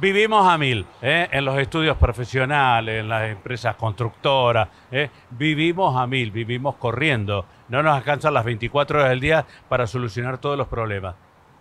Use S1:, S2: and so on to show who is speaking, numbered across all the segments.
S1: vivimos a mil, ¿eh? en los estudios profesionales, en las empresas constructoras, ¿eh? vivimos a mil, vivimos corriendo, no nos alcanzan las 24 horas del día para solucionar todos los problemas.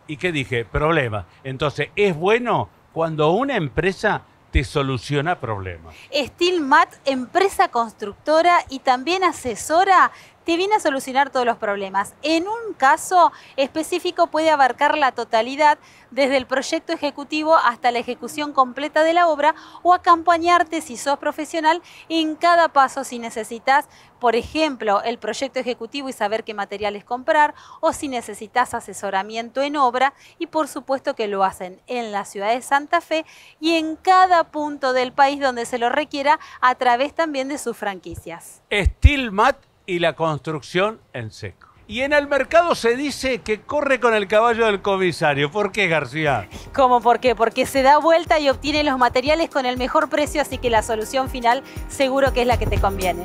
S1: ¿Y qué dije? Problemas. Entonces, es bueno cuando una empresa te soluciona problemas.
S2: Steel empresa constructora y también asesora te viene a solucionar todos los problemas. En un caso específico puede abarcar la totalidad desde el proyecto ejecutivo hasta la ejecución completa de la obra o acompañarte si sos profesional en cada paso si necesitas, por ejemplo, el proyecto ejecutivo y saber qué materiales comprar o si necesitas asesoramiento en obra y por supuesto que lo hacen en la ciudad de Santa Fe y en cada punto del país donde se lo requiera a través también de sus franquicias.
S1: Steelmat y la construcción en seco. Y en el mercado se dice que corre con el caballo del comisario. ¿Por qué, García?
S2: ¿Cómo por qué? Porque se da vuelta y obtiene los materiales con el mejor precio, así que la solución final seguro que es la que te conviene.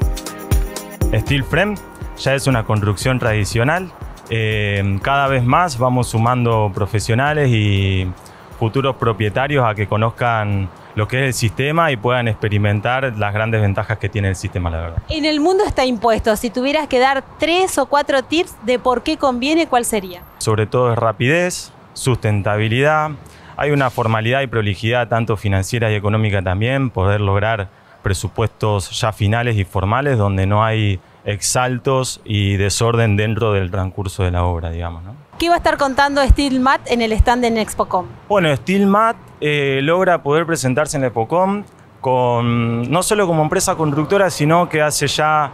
S3: Steel Frame ya es una construcción tradicional. Eh, cada vez más vamos sumando profesionales y futuros propietarios a que conozcan lo que es el sistema y puedan experimentar las grandes ventajas que tiene el sistema, la verdad.
S2: En el mundo está impuesto. Si tuvieras que dar tres o cuatro tips de por qué conviene, ¿cuál sería?
S3: Sobre todo es rapidez, sustentabilidad. Hay una formalidad y prolijidad tanto financiera y económica también, poder lograr presupuestos ya finales y formales donde no hay exaltos y desorden dentro del transcurso de la obra, digamos. ¿no?
S2: ¿Qué va a estar contando Steel en el stand en ExpoCom?
S3: Bueno, Steel eh, logra poder presentarse en ExpoCom con, no solo como empresa constructora, sino que hace ya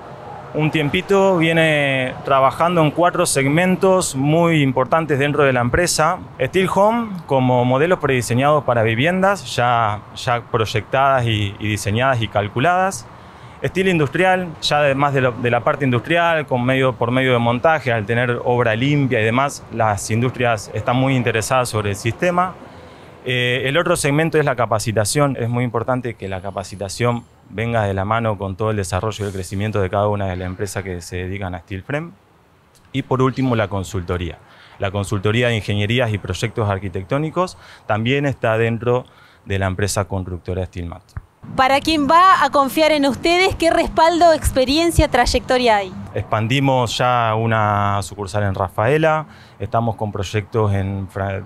S3: un tiempito viene trabajando en cuatro segmentos muy importantes dentro de la empresa. Steel Home como modelos prediseñados para viviendas ya, ya proyectadas y diseñadas y calculadas. Estilo industrial, ya además de, la parte industrial, con medio, por medio de montaje, al tener obra limpia y demás, las industrias están muy interesadas sobre el sistema. Eh, el otro segmento es la capacitación. Es muy importante que la capacitación venga de la mano con todo el desarrollo y el crecimiento de cada una de las empresas que se dedican a Steel Frame. Y por último, la consultoría. La consultoría de ingenierías y proyectos arquitectónicos también está dentro de la empresa constructora Steelmat.
S2: Para quien va a confiar en ustedes, ¿qué respaldo, experiencia, trayectoria hay?
S3: Expandimos ya una sucursal en Rafaela, estamos con proyectos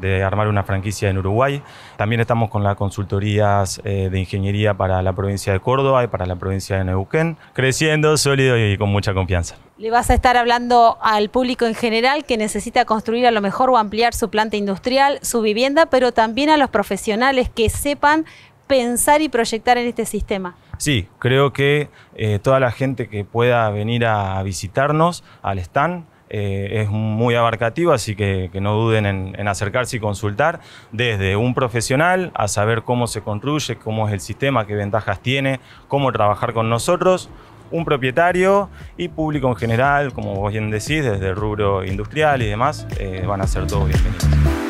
S3: de armar una franquicia en Uruguay, también estamos con las consultorías eh, de ingeniería para la provincia de Córdoba y para la provincia de Neuquén, creciendo sólido y con mucha confianza.
S2: Le vas a estar hablando al público en general que necesita construir a lo mejor o ampliar su planta industrial, su vivienda, pero también a los profesionales que sepan pensar y proyectar en este sistema?
S3: Sí, creo que eh, toda la gente que pueda venir a visitarnos al stand eh, es muy abarcativo, así que, no duden en, acercarse y consultar desde un profesional a saber cómo se construye, cómo es el sistema, qué ventajas tiene, cómo trabajar con nosotros, un propietario y público en general, como vos bien decís, desde el rubro industrial y demás,
S1: eh, van a ser todos bienvenidos.